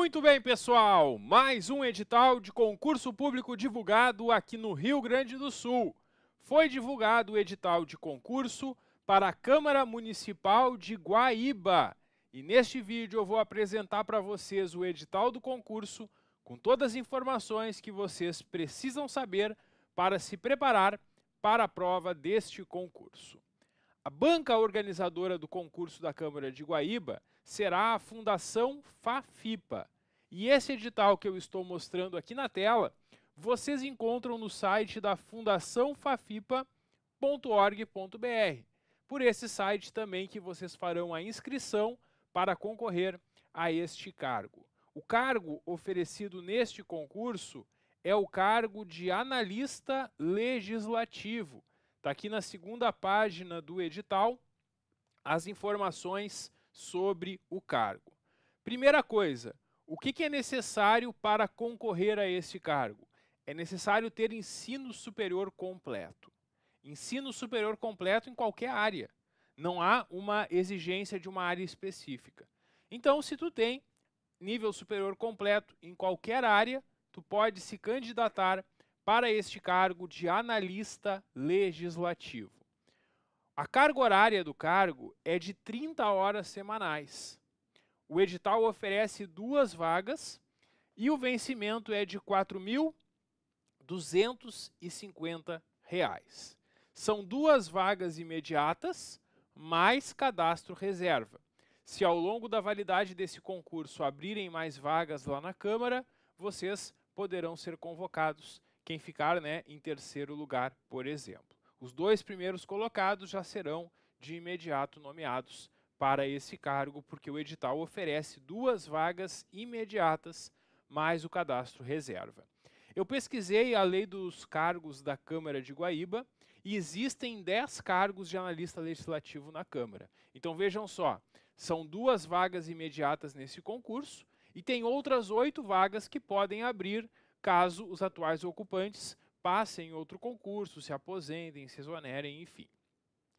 Muito bem, pessoal! Mais um edital de concurso público divulgado aqui no Rio Grande do Sul. Foi divulgado o edital de concurso para a Câmara Municipal de Guaíba. E neste vídeo eu vou apresentar para vocês o edital do concurso com todas as informações que vocês precisam saber para se preparar para a prova deste concurso. A banca organizadora do concurso da Câmara de Guaíba será a Fundação Fafipa. E esse edital que eu estou mostrando aqui na tela, vocês encontram no site da fundaçãofafipa.org.br. Por esse site também que vocês farão a inscrição para concorrer a este cargo. O cargo oferecido neste concurso é o cargo de analista legislativo Está aqui na segunda página do edital as informações sobre o cargo. Primeira coisa, o que, que é necessário para concorrer a esse cargo? É necessário ter ensino superior completo. Ensino superior completo em qualquer área. Não há uma exigência de uma área específica. Então, se tu tem nível superior completo em qualquer área, tu pode se candidatar para este cargo de analista legislativo. A carga horária do cargo é de 30 horas semanais. O edital oferece duas vagas e o vencimento é de R$ 4.250. São duas vagas imediatas, mais cadastro reserva. Se ao longo da validade desse concurso abrirem mais vagas lá na Câmara, vocês poderão ser convocados quem ficar né, em terceiro lugar, por exemplo. Os dois primeiros colocados já serão de imediato nomeados para esse cargo, porque o edital oferece duas vagas imediatas, mais o cadastro reserva. Eu pesquisei a lei dos cargos da Câmara de Guaíba e existem 10 cargos de analista legislativo na Câmara. Então vejam só, são duas vagas imediatas nesse concurso e tem outras oito vagas que podem abrir caso os atuais ocupantes passem em outro concurso, se aposentem, se exonerem, enfim.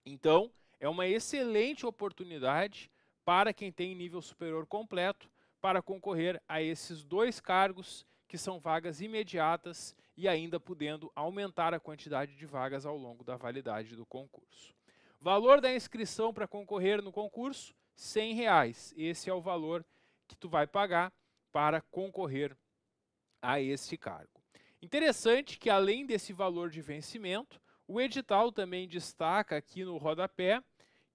Então, é uma excelente oportunidade para quem tem nível superior completo para concorrer a esses dois cargos que são vagas imediatas e ainda podendo aumentar a quantidade de vagas ao longo da validade do concurso. Valor da inscrição para concorrer no concurso, R$ 100. Reais. Esse é o valor que tu vai pagar para concorrer a esse cargo. Interessante que, além desse valor de vencimento, o edital também destaca aqui no rodapé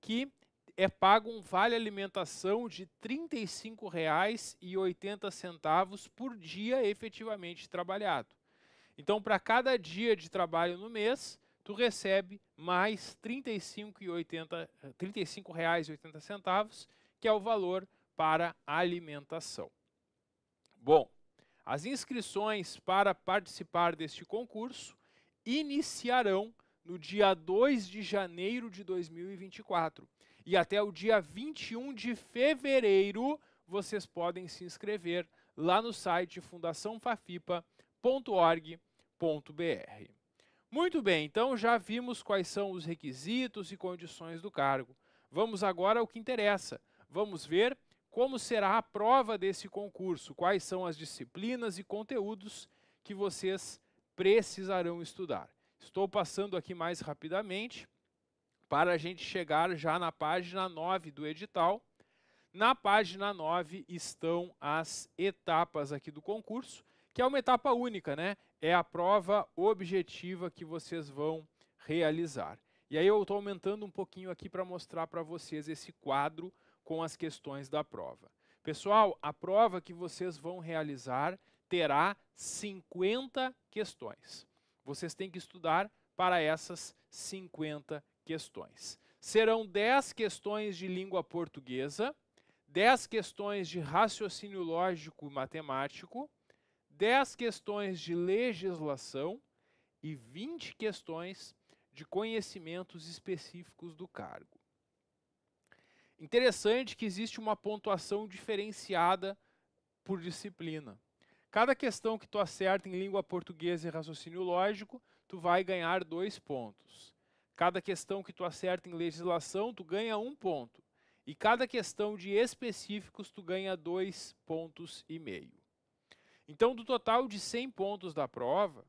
que é pago um vale alimentação de R$ 35,80 por dia efetivamente trabalhado. Então, para cada dia de trabalho no mês, tu recebe mais R$ 35,80, que é o valor para alimentação. Bom, as inscrições para participar deste concurso iniciarão no dia 2 de janeiro de 2024. E até o dia 21 de fevereiro vocês podem se inscrever lá no site fundaçãofafipa.org.br. Muito bem, então já vimos quais são os requisitos e condições do cargo. Vamos agora ao que interessa. Vamos ver como será a prova desse concurso? Quais são as disciplinas e conteúdos que vocês precisarão estudar? Estou passando aqui mais rapidamente para a gente chegar já na página 9 do edital. Na página 9 estão as etapas aqui do concurso, que é uma etapa única, né? É a prova objetiva que vocês vão realizar. E aí eu estou aumentando um pouquinho aqui para mostrar para vocês esse quadro com as questões da prova. Pessoal, a prova que vocês vão realizar terá 50 questões. Vocês têm que estudar para essas 50 questões. Serão 10 questões de língua portuguesa, 10 questões de raciocínio lógico e matemático, 10 questões de legislação e 20 questões de conhecimentos específicos do cargo. Interessante que existe uma pontuação diferenciada por disciplina. Cada questão que tu acerta em língua portuguesa e raciocínio lógico, tu vai ganhar dois pontos. Cada questão que tu acerta em legislação, tu ganha um ponto. E cada questão de específicos, tu ganha dois pontos e meio. Então, do total de 100 pontos da prova,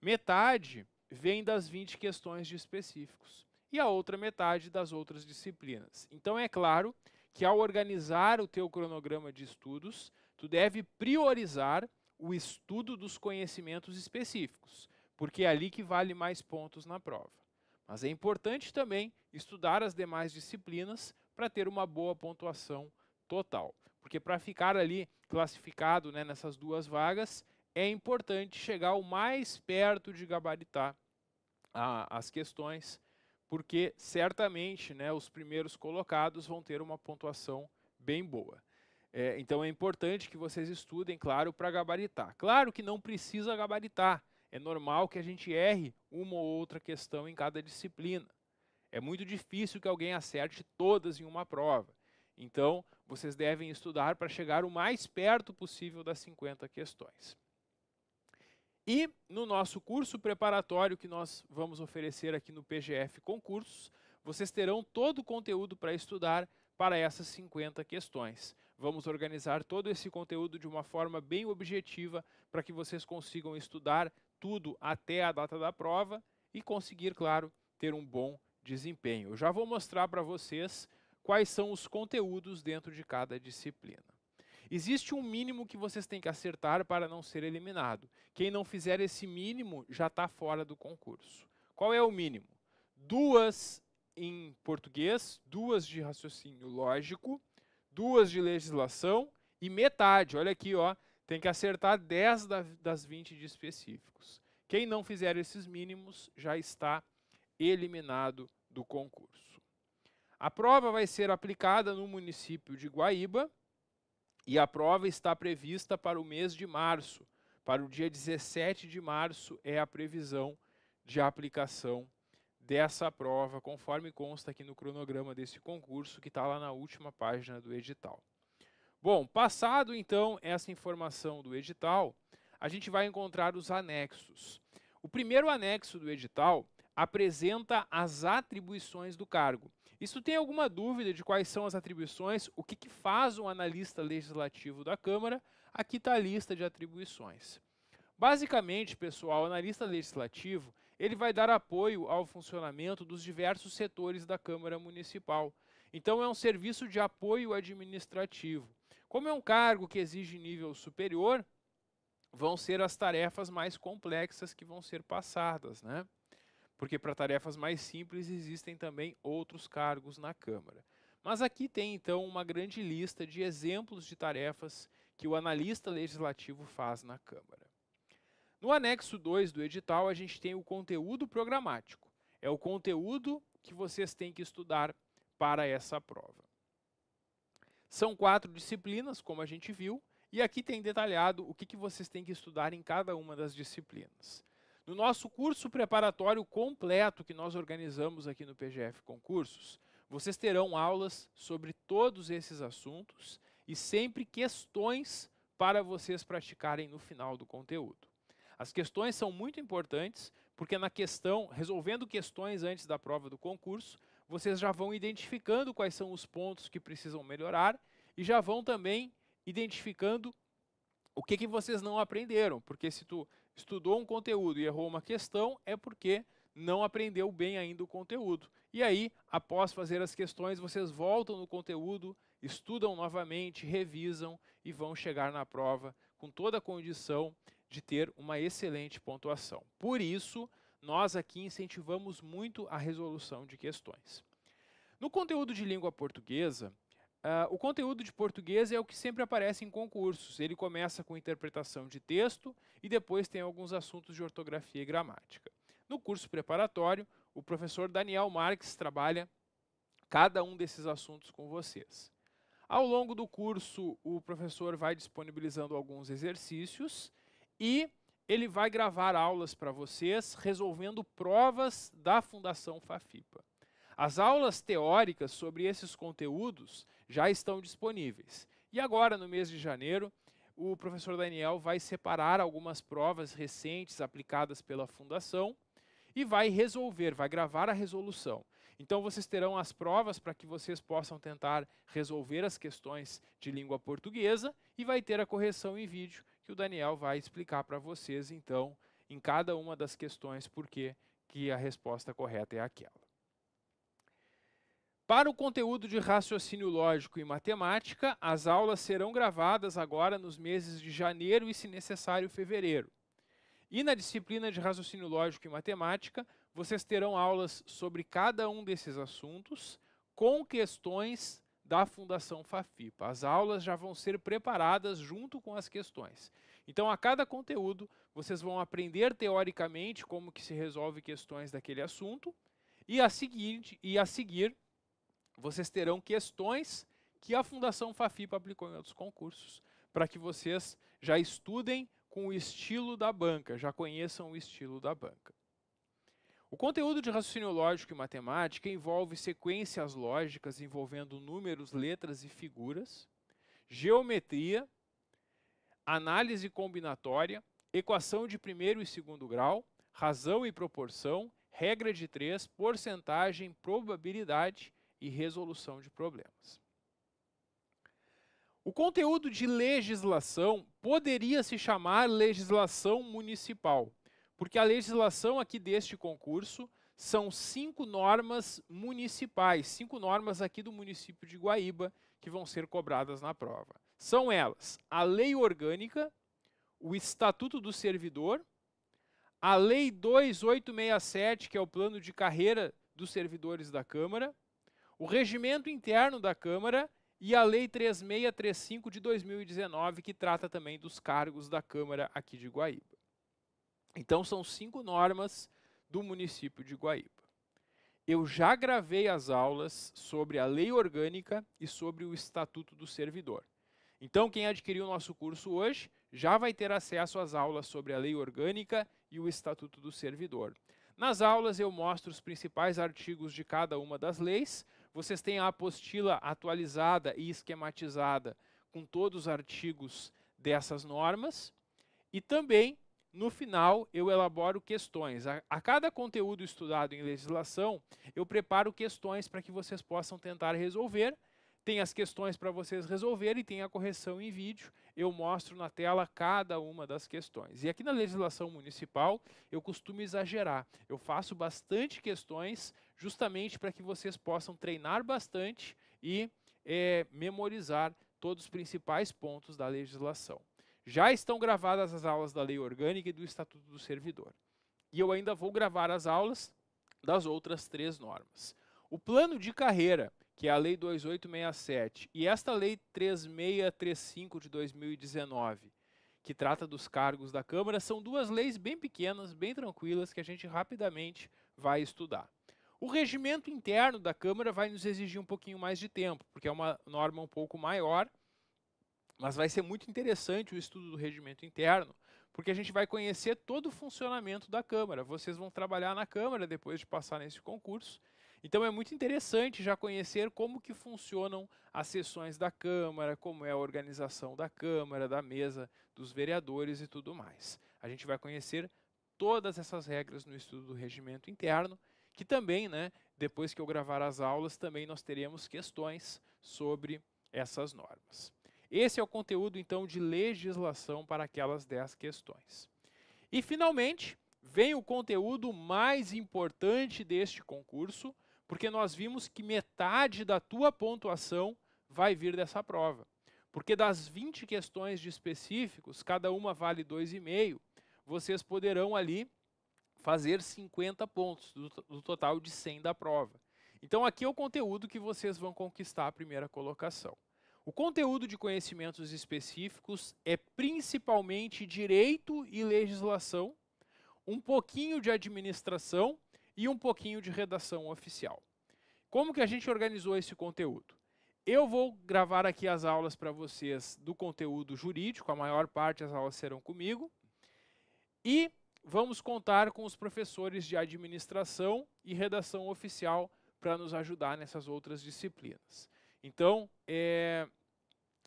metade vem das 20 questões de específicos e a outra metade das outras disciplinas. Então é claro que ao organizar o teu cronograma de estudos, tu deve priorizar o estudo dos conhecimentos específicos, porque é ali que vale mais pontos na prova. Mas é importante também estudar as demais disciplinas para ter uma boa pontuação total. Porque para ficar ali classificado né, nessas duas vagas, é importante chegar o mais perto de gabaritar a, as questões porque certamente né, os primeiros colocados vão ter uma pontuação bem boa. É, então é importante que vocês estudem, claro, para gabaritar. Claro que não precisa gabaritar. É normal que a gente erre uma ou outra questão em cada disciplina. É muito difícil que alguém acerte todas em uma prova. Então, vocês devem estudar para chegar o mais perto possível das 50 questões. E no nosso curso preparatório que nós vamos oferecer aqui no PGF Concursos, vocês terão todo o conteúdo para estudar para essas 50 questões. Vamos organizar todo esse conteúdo de uma forma bem objetiva para que vocês consigam estudar tudo até a data da prova e conseguir, claro, ter um bom desempenho. Eu já vou mostrar para vocês quais são os conteúdos dentro de cada disciplina. Existe um mínimo que vocês têm que acertar para não ser eliminado. Quem não fizer esse mínimo já está fora do concurso. Qual é o mínimo? Duas em português, duas de raciocínio lógico, duas de legislação e metade. Olha aqui, ó, tem que acertar 10 das 20 de específicos. Quem não fizer esses mínimos já está eliminado do concurso. A prova vai ser aplicada no município de Guaíba, e a prova está prevista para o mês de março. Para o dia 17 de março é a previsão de aplicação dessa prova, conforme consta aqui no cronograma desse concurso, que está lá na última página do edital. Bom, passado então essa informação do edital, a gente vai encontrar os anexos. O primeiro anexo do edital apresenta as atribuições do cargo. E se tu tem alguma dúvida de quais são as atribuições, o que, que faz um analista legislativo da Câmara, aqui está a lista de atribuições. Basicamente, pessoal, o analista legislativo ele vai dar apoio ao funcionamento dos diversos setores da Câmara Municipal. Então, é um serviço de apoio administrativo. Como é um cargo que exige nível superior, vão ser as tarefas mais complexas que vão ser passadas. Né? porque para tarefas mais simples existem também outros cargos na Câmara. Mas aqui tem então uma grande lista de exemplos de tarefas que o analista legislativo faz na Câmara. No anexo 2 do edital, a gente tem o conteúdo programático. É o conteúdo que vocês têm que estudar para essa prova. São quatro disciplinas, como a gente viu, e aqui tem detalhado o que, vocês têm que estudar em cada uma das disciplinas. No nosso curso preparatório completo que nós organizamos aqui no PGF Concursos, vocês terão aulas sobre todos esses assuntos e sempre questões para vocês praticarem no final do conteúdo. As questões são muito importantes, porque na questão, resolvendo questões antes da prova do concurso, vocês já vão identificando quais são os pontos que precisam melhorar e já vão também identificando o que, que vocês não aprenderam, porque se tu estudou um conteúdo e errou uma questão, é porque não aprendeu bem ainda o conteúdo. E aí, após fazer as questões, vocês voltam no conteúdo, estudam novamente, revisam e vão chegar na prova com toda a condição de ter uma excelente pontuação. Por isso, nós aqui incentivamos muito a resolução de questões. No conteúdo de língua portuguesa, Uh, o conteúdo de português é o que sempre aparece em concursos. Ele começa com interpretação de texto e depois tem alguns assuntos de ortografia e gramática. No curso preparatório, o professor Daniel Marques trabalha cada um desses assuntos com vocês. Ao longo do curso, o professor vai disponibilizando alguns exercícios e ele vai gravar aulas para vocês resolvendo provas da Fundação FAFIPA. As aulas teóricas sobre esses conteúdos já estão disponíveis. E agora, no mês de janeiro, o professor Daniel vai separar algumas provas recentes aplicadas pela fundação e vai resolver, vai gravar a resolução. Então vocês terão as provas para que vocês possam tentar resolver as questões de língua portuguesa e vai ter a correção em vídeo que o Daniel vai explicar para vocês então em cada uma das questões por que a resposta correta é aquela. Para o conteúdo de raciocínio lógico e matemática, as aulas serão gravadas agora nos meses de janeiro e, se necessário, fevereiro. E na disciplina de raciocínio lógico e matemática, vocês terão aulas sobre cada um desses assuntos com questões da Fundação Fafipa. As aulas já vão ser preparadas junto com as questões. Então, a cada conteúdo, vocês vão aprender teoricamente como que se resolve questões daquele assunto e a e a seguir vocês terão questões que a Fundação Fafipa aplicou em outros concursos, para que vocês já estudem com o estilo da banca, já conheçam o estilo da banca. O conteúdo de raciocínio lógico e matemática envolve sequências lógicas envolvendo números, letras e figuras, geometria, análise combinatória, equação de primeiro e segundo grau, razão e proporção, regra de três, porcentagem, probabilidade e resolução de problemas. O conteúdo de legislação poderia se chamar legislação municipal, porque a legislação aqui deste concurso são cinco normas municipais, cinco normas aqui do município de Guaíba que vão ser cobradas na prova. São elas a Lei Orgânica, o Estatuto do Servidor, a Lei 2867, que é o plano de carreira dos servidores da Câmara, o regimento interno da Câmara e a Lei 3635 de 2019, que trata também dos cargos da Câmara aqui de Guaíba. Então, são cinco normas do município de Guaíba. Eu já gravei as aulas sobre a lei orgânica e sobre o Estatuto do Servidor. Então, quem adquiriu o nosso curso hoje já vai ter acesso às aulas sobre a lei orgânica e o Estatuto do Servidor. Nas aulas, eu mostro os principais artigos de cada uma das leis, vocês têm a apostila atualizada e esquematizada com todos os artigos dessas normas. E também, no final, eu elaboro questões. A, a cada conteúdo estudado em legislação, eu preparo questões para que vocês possam tentar resolver tem as questões para vocês resolverem, tem a correção em vídeo. Eu mostro na tela cada uma das questões. E aqui na legislação municipal, eu costumo exagerar. Eu faço bastante questões justamente para que vocês possam treinar bastante e é, memorizar todos os principais pontos da legislação. Já estão gravadas as aulas da Lei Orgânica e do Estatuto do Servidor. E eu ainda vou gravar as aulas das outras três normas. O plano de carreira que é a Lei 2867, e esta Lei 3635 de 2019, que trata dos cargos da Câmara, são duas leis bem pequenas, bem tranquilas, que a gente rapidamente vai estudar. O regimento interno da Câmara vai nos exigir um pouquinho mais de tempo, porque é uma norma um pouco maior, mas vai ser muito interessante o estudo do regimento interno, porque a gente vai conhecer todo o funcionamento da Câmara. Vocês vão trabalhar na Câmara depois de passar nesse concurso então é muito interessante já conhecer como que funcionam as sessões da Câmara, como é a organização da Câmara, da mesa, dos vereadores e tudo mais. A gente vai conhecer todas essas regras no estudo do regimento interno, que também, né, depois que eu gravar as aulas, também nós teremos questões sobre essas normas. Esse é o conteúdo, então, de legislação para aquelas 10 questões. E, finalmente, vem o conteúdo mais importante deste concurso, porque nós vimos que metade da tua pontuação vai vir dessa prova. Porque das 20 questões de específicos, cada uma vale 2,5, vocês poderão ali fazer 50 pontos do, do, total de 100 da prova. Então aqui é o conteúdo que vocês vão conquistar a primeira colocação. O conteúdo de conhecimentos específicos é principalmente direito e legislação, um pouquinho de administração e um pouquinho de redação oficial. Como que a gente organizou esse conteúdo? Eu vou gravar aqui as aulas para vocês do conteúdo jurídico, a maior parte das aulas serão comigo. E vamos contar com os professores de administração e redação oficial para nos ajudar nessas outras disciplinas. Então, é,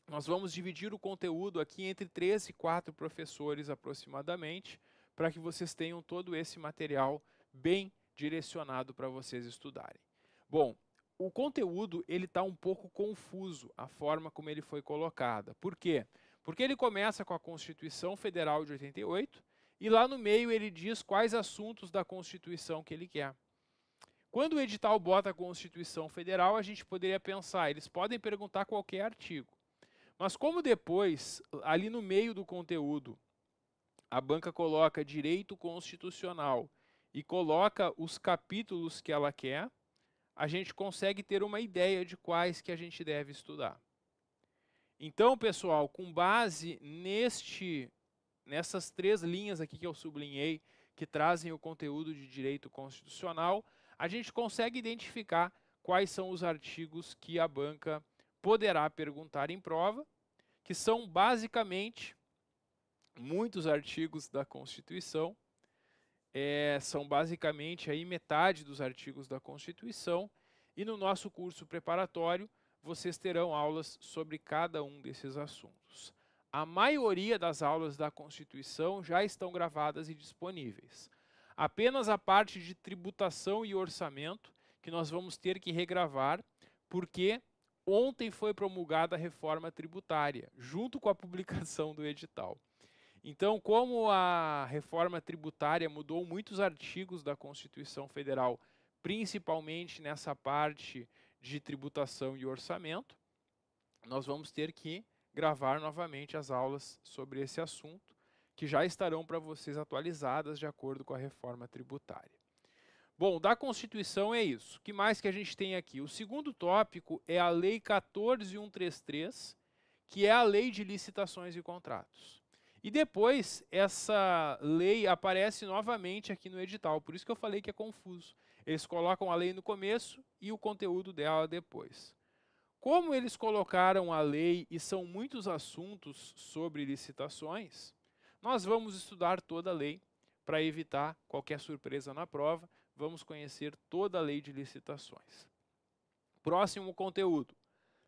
nós vamos dividir o conteúdo aqui entre três e quatro professores aproximadamente, para que vocês tenham todo esse material bem direcionado para vocês estudarem. Bom, o conteúdo ele está um pouco confuso, a forma como ele foi colocada. Por quê? Porque ele começa com a Constituição Federal de 88 e lá no meio ele diz quais assuntos da Constituição que ele quer. Quando o edital bota a Constituição Federal, a gente poderia pensar, eles podem perguntar qualquer artigo. Mas como depois, ali no meio do conteúdo, a banca coloca direito constitucional e coloca os capítulos que ela quer, a gente consegue ter uma ideia de quais que a gente deve estudar. Então, pessoal, com base neste nessas três linhas aqui que eu sublinhei, que trazem o conteúdo de direito constitucional, a gente consegue identificar quais são os artigos que a banca poderá perguntar em prova, que são basicamente muitos artigos da Constituição é, são basicamente aí metade dos artigos da Constituição e no nosso curso preparatório vocês terão aulas sobre cada um desses assuntos. A maioria das aulas da Constituição já estão gravadas e disponíveis. Apenas a parte de tributação e orçamento que nós vamos ter que regravar, porque ontem foi promulgada a reforma tributária, junto com a publicação do edital. Então, como a reforma tributária mudou muitos artigos da Constituição Federal, principalmente nessa parte de tributação e orçamento, nós vamos ter que gravar novamente as aulas sobre esse assunto, que já estarão para vocês atualizadas de acordo com a reforma tributária. Bom, da Constituição é isso. O que mais que a gente tem aqui? O segundo tópico é a Lei 14133, que é a Lei de Licitações e Contratos. E depois essa lei aparece novamente aqui no edital, por isso que eu falei que é confuso. Eles colocam a lei no começo e o conteúdo dela depois. Como eles colocaram a lei e são muitos assuntos sobre licitações, nós vamos estudar toda a lei para evitar qualquer surpresa na prova. Vamos conhecer toda a lei de licitações. Próximo conteúdo: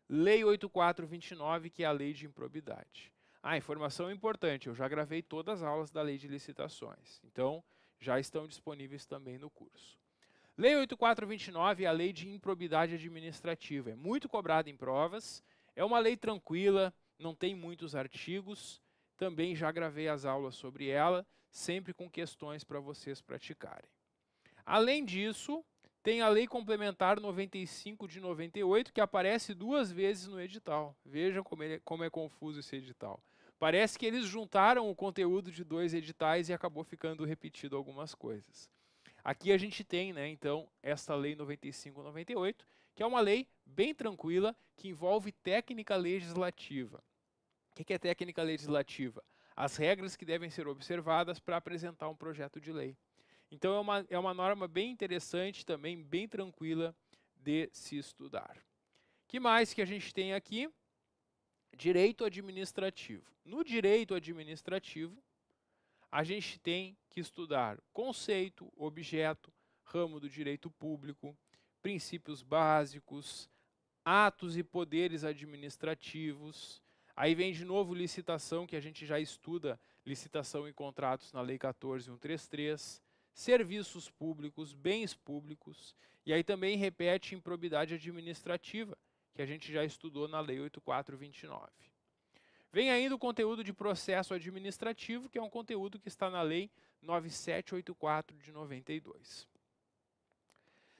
Lei 8429, que é a lei de improbidade. Ah, informação importante, eu já gravei todas as aulas da Lei de Licitações. Então, já estão disponíveis também no curso. Lei 8429 é a lei de improbidade administrativa. É muito cobrada em provas, é uma lei tranquila, não tem muitos artigos. Também já gravei as aulas sobre ela, sempre com questões para vocês praticarem. Além disso, tem a Lei Complementar 95 de 98, que aparece duas vezes no edital. Vejam como, ele, como é confuso esse edital. Parece que eles juntaram o conteúdo de dois editais e acabou ficando repetido algumas coisas. Aqui a gente tem, né, então, esta lei 95/98, que é uma lei bem tranquila que envolve técnica legislativa. O que é técnica legislativa? As regras que devem ser observadas para apresentar um projeto de lei. Então é uma, é uma norma bem interessante também, bem tranquila de se estudar. que mais que a gente tem aqui? Direito administrativo. No direito administrativo, a gente tem que estudar conceito, objeto, ramo do direito público, princípios básicos, atos e poderes administrativos. Aí vem de novo licitação, que a gente já estuda licitação e contratos na Lei 14133 serviços públicos, bens públicos, e aí também repete improbidade administrativa, que a gente já estudou na Lei 8429. Vem ainda o conteúdo de processo administrativo, que é um conteúdo que está na Lei 9784 de 92.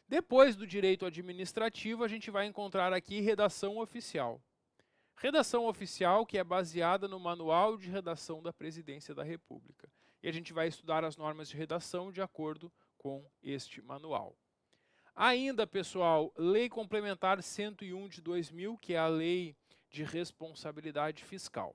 Depois do direito administrativo, a gente vai encontrar aqui redação oficial. Redação oficial que é baseada no Manual de Redação da Presidência da República e a gente vai estudar as normas de redação de acordo com este manual. Ainda, pessoal, Lei Complementar 101 de 2000, que é a Lei de Responsabilidade Fiscal.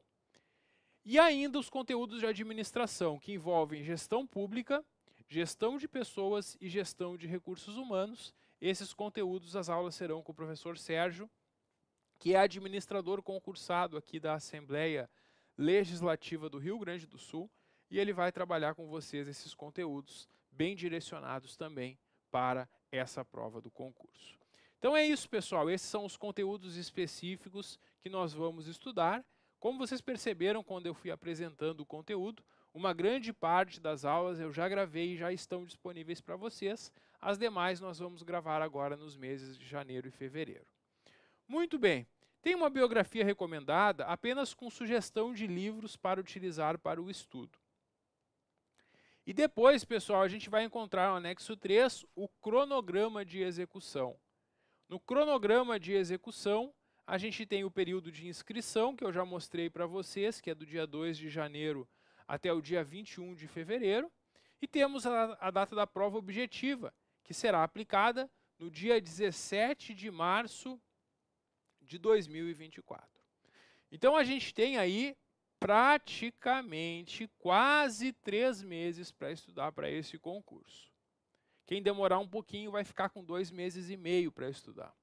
E ainda os conteúdos de administração, que envolvem gestão pública, gestão de pessoas e gestão de recursos humanos. Esses conteúdos, as aulas serão com o professor Sérgio, que é administrador concursado aqui da Assembleia Legislativa do Rio Grande do Sul e ele vai trabalhar com vocês esses conteúdos bem direcionados também para essa prova do concurso. Então é isso, pessoal. Esses são os conteúdos específicos que nós vamos estudar. Como vocês perceberam quando eu fui apresentando o conteúdo, uma grande parte das aulas eu já gravei e já estão disponíveis para vocês. As demais nós vamos gravar agora nos meses de janeiro e fevereiro. Muito bem. Tem uma biografia recomendada apenas com sugestão de livros para utilizar para o estudo. E depois, pessoal, a gente vai encontrar no anexo 3 o cronograma de execução. No cronograma de execução, a gente tem o período de inscrição, que eu já mostrei para vocês, que é do dia 2 de janeiro até o dia 21 de fevereiro. E temos a, a data da prova objetiva, que será aplicada no dia 17 de março de 2024. Então a gente tem aí praticamente quase três meses para estudar para esse concurso. Quem demorar um pouquinho vai ficar com dois meses e meio para estudar.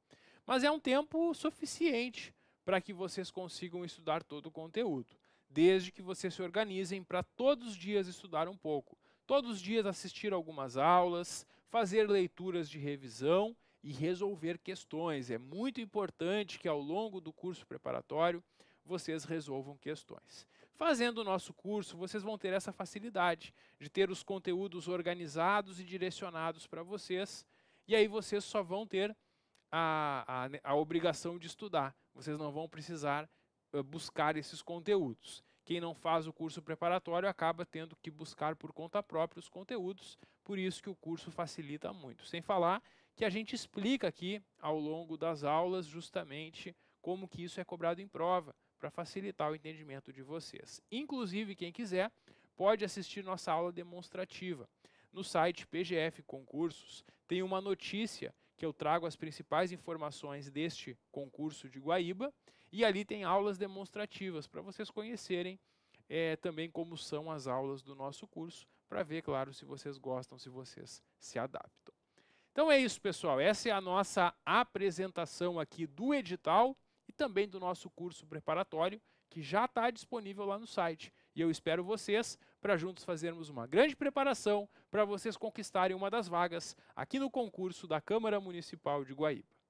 Mas é um tempo suficiente para que vocês consigam estudar todo o conteúdo, desde que vocês se organizem para todos os dias estudar um pouco, todos os dias assistir algumas aulas, fazer leituras de revisão e resolver questões. É muito importante que ao longo do curso preparatório vocês resolvam questões. Fazendo o nosso curso, vocês vão ter essa facilidade de ter os conteúdos organizados e direcionados para vocês, e aí vocês só vão ter a, a, né, a obrigação de estudar, vocês não vão precisar eh, buscar esses conteúdos. Quem não faz o curso preparatório acaba tendo que buscar por conta própria os conteúdos, por isso que o curso facilita muito. Sem falar que a gente explica aqui ao longo das aulas justamente como que isso é cobrado em prova, para facilitar o entendimento de vocês. Inclusive, quem quiser pode assistir nossa aula demonstrativa. No site PGF Concursos tem uma notícia que eu trago as principais informações deste concurso de Guaíba e ali tem aulas demonstrativas para vocês conhecerem é, também como são as aulas do nosso curso, para ver, claro, se vocês gostam, se vocês se adaptam. Então é isso, pessoal. Essa é a nossa apresentação aqui do edital e também do nosso curso preparatório, que já está disponível lá no site. E eu espero vocês para juntos fazermos uma grande preparação para vocês conquistarem uma das vagas aqui no concurso da Câmara Municipal de Guaíba.